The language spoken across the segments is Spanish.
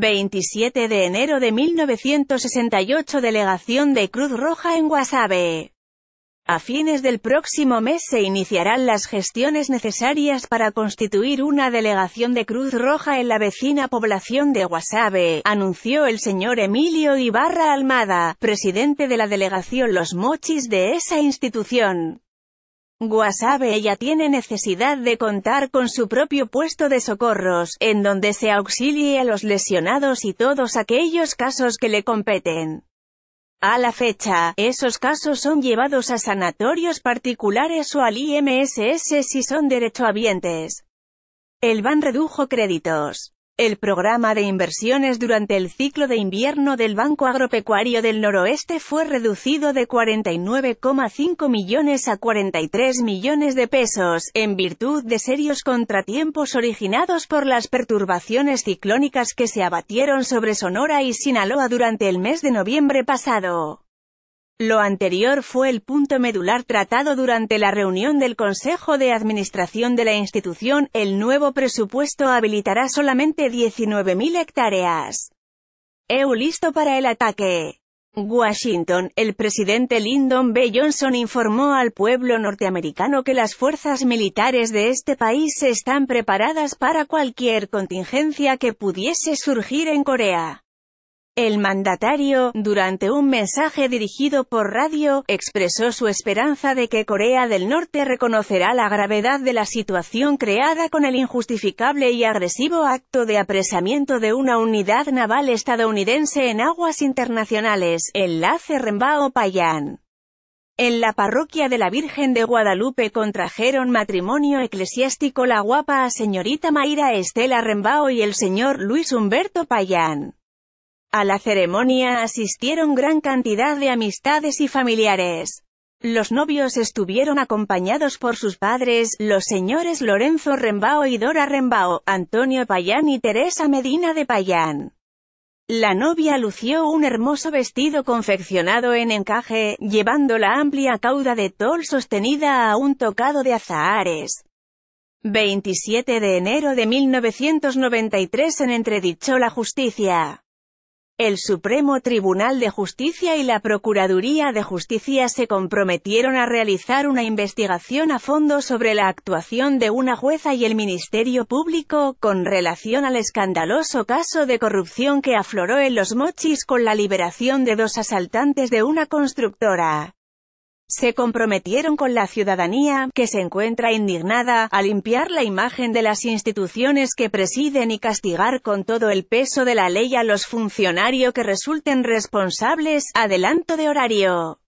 27 de enero de 1968 Delegación de Cruz Roja en Guasave. A fines del próximo mes se iniciarán las gestiones necesarias para constituir una delegación de Cruz Roja en la vecina población de Guasave, anunció el señor Emilio Ibarra Almada, presidente de la delegación Los Mochis de esa institución. Guasave ella tiene necesidad de contar con su propio puesto de socorros, en donde se auxilie a los lesionados y todos aquellos casos que le competen. A la fecha, esos casos son llevados a sanatorios particulares o al IMSS si son derechohabientes. El BAN redujo créditos. El programa de inversiones durante el ciclo de invierno del Banco Agropecuario del Noroeste fue reducido de 49,5 millones a 43 millones de pesos, en virtud de serios contratiempos originados por las perturbaciones ciclónicas que se abatieron sobre Sonora y Sinaloa durante el mes de noviembre pasado. Lo anterior fue el punto medular tratado durante la reunión del Consejo de Administración de la institución. El nuevo presupuesto habilitará solamente 19.000 hectáreas. EU listo para el ataque. Washington, el presidente Lyndon B. Johnson informó al pueblo norteamericano que las fuerzas militares de este país están preparadas para cualquier contingencia que pudiese surgir en Corea. El mandatario, durante un mensaje dirigido por radio, expresó su esperanza de que Corea del Norte reconocerá la gravedad de la situación creada con el injustificable y agresivo acto de apresamiento de una unidad naval estadounidense en aguas internacionales, enlace Rembao-Payán. En la parroquia de la Virgen de Guadalupe contrajeron matrimonio eclesiástico la guapa señorita Mayra Estela Rembao y el señor Luis Humberto Payán. A la ceremonia asistieron gran cantidad de amistades y familiares. Los novios estuvieron acompañados por sus padres, los señores Lorenzo Rembao y Dora Rembao, Antonio Payán y Teresa Medina de Payán. La novia lució un hermoso vestido confeccionado en encaje, llevando la amplia cauda de tol sostenida a un tocado de azahares. 27 de enero de 1993 en Entredicho la Justicia. El Supremo Tribunal de Justicia y la Procuraduría de Justicia se comprometieron a realizar una investigación a fondo sobre la actuación de una jueza y el Ministerio Público, con relación al escandaloso caso de corrupción que afloró en Los Mochis con la liberación de dos asaltantes de una constructora se comprometieron con la ciudadanía, que se encuentra indignada, a limpiar la imagen de las instituciones que presiden y castigar con todo el peso de la ley a los funcionarios que resulten responsables, adelanto de horario.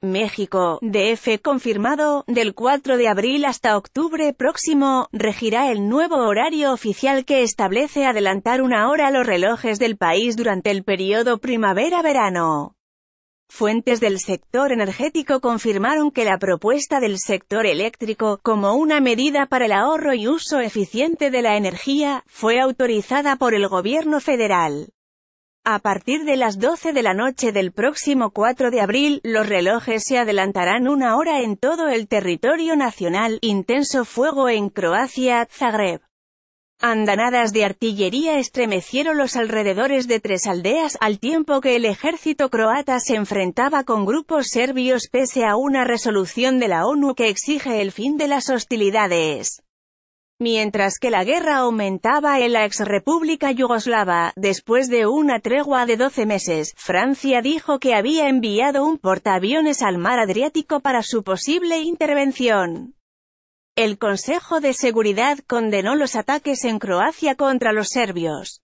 México, DF confirmado, del 4 de abril hasta octubre próximo, regirá el nuevo horario oficial que establece adelantar una hora los relojes del país durante el periodo primavera-verano. Fuentes del sector energético confirmaron que la propuesta del sector eléctrico, como una medida para el ahorro y uso eficiente de la energía, fue autorizada por el gobierno federal. A partir de las 12 de la noche del próximo 4 de abril, los relojes se adelantarán una hora en todo el territorio nacional. Intenso fuego en Croacia, Zagreb. Andanadas de artillería estremecieron los alrededores de tres aldeas, al tiempo que el ejército croata se enfrentaba con grupos serbios pese a una resolución de la ONU que exige el fin de las hostilidades. Mientras que la guerra aumentaba en la ex República Yugoslava, después de una tregua de 12 meses, Francia dijo que había enviado un portaaviones al mar Adriático para su posible intervención. El Consejo de Seguridad condenó los ataques en Croacia contra los serbios.